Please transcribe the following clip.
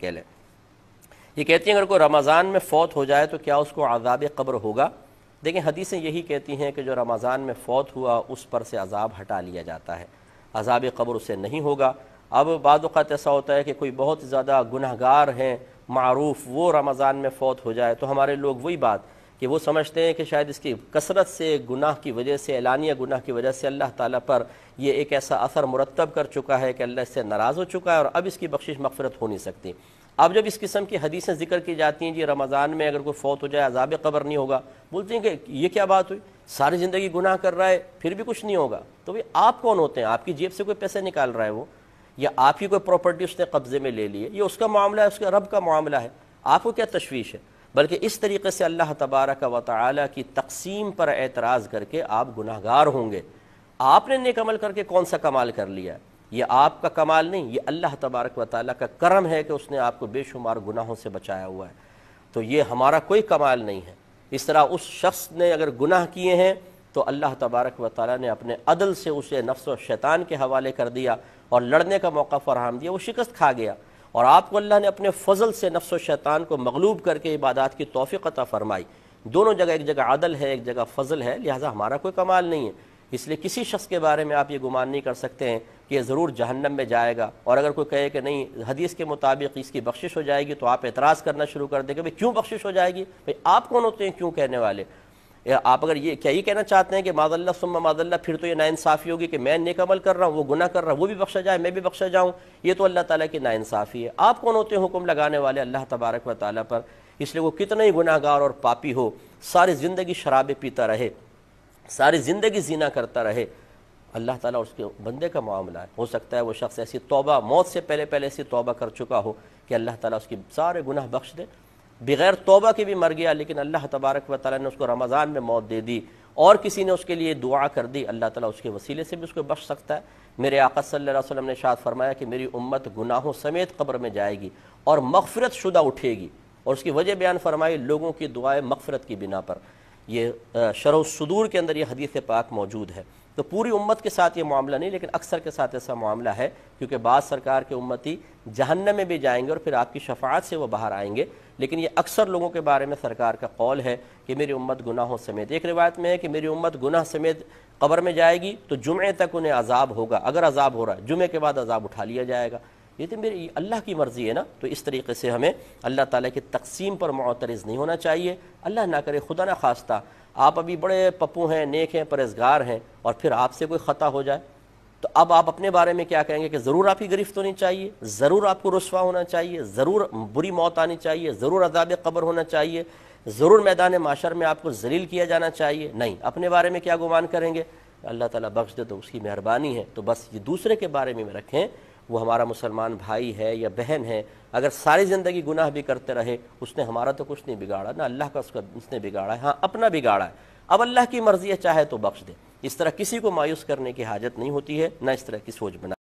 कह लें ये कहती हैं अगर कोई रमज़ान में फ़ौत हो जाए तो क्या उसको आज़ाब कब्र होगा देखें हदीसें यही कहती हैं कि जो रमज़ान में फ़ौत हुआ उस पर से अजाब हटा लिया जाता है अजाब कब्र उसे नहीं होगा अब बाद ऐसा होता है कि कोई बहुत ज़्यादा गुनहगार हैं मरूफ वो रमज़ान में फ़ौत हो जाए तो हमारे लोग वही बात कि वो समझते हैं कि शायद इसकी कसरत से गुनाह की वजह से एलानिया गुनाह की वजह से अल्लाह ताला पर यह एक ऐसा असर मुरतब कर चुका है कि अल्लाह इससे नाराज़ हो चुका है और अब इसकी बख्शिश मफफरत हो नहीं सकती अब जब इस किस्म की हदीसें जिक्र की जाती हैं जी रमज़ान में अगर कोई फौत हो जाए अजाब कबर नहीं होगा बोलते हैं कि ये क्या बात हुई सारी ज़िंदगी गुनाह कर रहा है फिर भी कुछ नहीं होगा तो भाई आप कौन होते हैं आपकी जेब से कोई पैसे निकाल रहा है वो या आपकी कोई प्रॉपर्टी उसने कब्ज़े में ले ली है ये उसका मामला है उसके रब का मामला है आपको क्या तशवीश है बल्कि इस तरीके से अल्लाह तबारक व ताली की तकसीम पर एतराज़ करके आप गुनाहगार होंगे आपने अमल करके कौन सा कमाल कर लिया ये आपका कमाल नहीं ये अल्लाह तबारक व ताली का करम है कि उसने आपको बेशुमार गुनाहों से बचाया हुआ है तो ये हमारा कोई कमाल नहीं है इस तरह उस शख्स ने अगर गुनाह किए हैं तो अल्लाह तबारक व ताली ने अपने अदल से उसे नफ्स व शैतान के हवाले कर दिया और लड़ने का मौका फराहम दिया वो शिकस्त खा गया और आपको अल्लाह ने अपने फजल से नफ्स शैतान को मगलूब करके इबादत की तोफ़ी अता फरमाई दोनों जगह एक जगह आदल है एक जगह फजल है लिहाजा हमारा कोई कमाल नहीं है इसलिए किसी शख्स के बारे में आप ये गुमान नहीं कर सकते हैं कि यह ज़रूर जहन्नम में जाएगा और अगर कोई कहे कि नहीं हदीस के मुताबिक इसकी बख्शिश हो जाएगी तो आप एतराज़ करना शुरू कर देंगे भाई क्यों बख्शिश हो जाएगी भाई आप कौन होते हैं क्यों कहने वाले आप अगर ये क्या ये कहना चाहते हैं कि माजल्ला सुम्मा माजल्ला फिर तो ये नाइंसाफ़ी होगी कि मैं नेकमल कर रहा हूँ वो गुना कर रहा हूँ वो भी बख्शा जाए मैं भी बख्शा जाऊँ ये तो अल्लाह ताला की नाइंसाफ़ी है आप कौन होते हैं हुक्म लगाने वाले अल्लाह तबारक व ताली पर इसलिए वो कितना ही गुनाहगार और पापी हो सारी ज़िंदगी शराबें पीता रहे सारी ज़िंदगी जीना करता रहे अल्लाह ताला उसके बंदे का मामला है हो सकता है वो शख्स ऐसी तौबा मौत से पहले पहले ऐसी तौबा कर चुका हो कि अल्लाह ताला उसकी सारे गुनाह बख्श दे बगैर तोबा के भी मर गया लेकिन अल्लाह तबारक व ताली ने उसको रमज़ान में मौत दे दी और किसी ने उसके लिए दुआ कर दी अल्लाह ताला उसके वसीले से भी उसको बख्श सकता है मेरे आका सल्लल्लाहु अलैहि वसल्लम ने शाद फरमाया कि मेरी उम्मत गुनाहों समेत कब्र में जाएगी और मगफरत शुदा उठेगी और उसकी वजह बयान फरमाई लोगों की दुआएं मगफरत की बिना पर ये शरह सदूर के अंदर ये हदीस पाक मौजूद है तो पूरी उम्मत के साथ ये मामला नहीं लेकिन अक्सर के साथ ऐसा मामला है क्योंकि बाद सरकार के उम्मती जहन्नम में भी जाएंगे और फिर आपकी शफात से वो बाहर आएंगे लेकिन ये अक्सर लोगों के बारे में सरकार का कौल है कि मेरी उम्मत गुनाहों समेत एक रिवायत में है कि मेरी उम्मत गुनाह समेत कबर में जाएगी तो जुमे तक उन्हें अजाब होगा अगर अजाब हो रहा है जुमे के बाद अजाब उठा लिया जाएगा ये तो मेरी अल्लाह की मर्ज़ी है ना तो इस तरीके से हमें अल्लाह ताला की तकसीम पर मतरज़ नहीं होना चाहिए अल्लाह ना करे खुदा ना खास्ता आप अभी बड़े पप्पू हैं नेक हैं परहेजगार हैं और फिर आपसे कोई ख़ता हो जाए तो अब आप अपने बारे में क्या कहेंगे कि ज़रूर आपकी गिरफ्त होनी चाहिए ज़रूर आपको रसवा होना चाहिए ज़रूर बुरी मौत आनी चाहिए ज़रूर अजाब कब्र होना चाहिए ज़रूर मैदान माशर में आपको जलील किया जाना चाहिए नहीं अपने बारे में क्या गुमान करेंगे अल्लाह ताला बख्श दे तो उसकी मेहरबानी है तो बस ये दूसरे के बारे में रखें वो हमारा मुसलमान भाई है या बहन है अगर सारी ज़िंदगी गुनाह भी करते रहे उसने हमारा तो कुछ नहीं बिगाड़ा ना अल्लाह का उसका उसने बिगाड़ा है हाँ अपना बिगाड़ा है अब अल्लाह की मर्ज़ी है चाहे तो बख्श दे इस तरह किसी को मायूस करने की हाजत नहीं होती है ना इस तरह की सोच बना